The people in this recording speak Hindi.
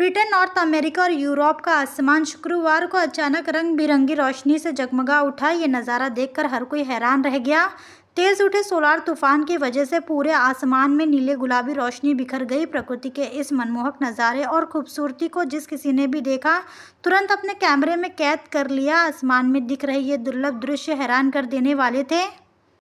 ब्रिटेन नॉर्थ अमेरिका और यूरोप का आसमान शुक्रवार को अचानक रंग बिरंगी रोशनी से जगमगा उठा ये नज़ारा देखकर हर कोई हैरान रह गया तेज उठे सोलार तूफान की वजह से पूरे आसमान में नीले गुलाबी रोशनी बिखर गई प्रकृति के इस मनमोहक नज़ारे और खूबसूरती को जिस किसी ने भी देखा तुरंत अपने कैमरे में कैद कर लिया आसमान में दिख रहे ये दुर्लभ दृश्य हैरान कर देने वाले थे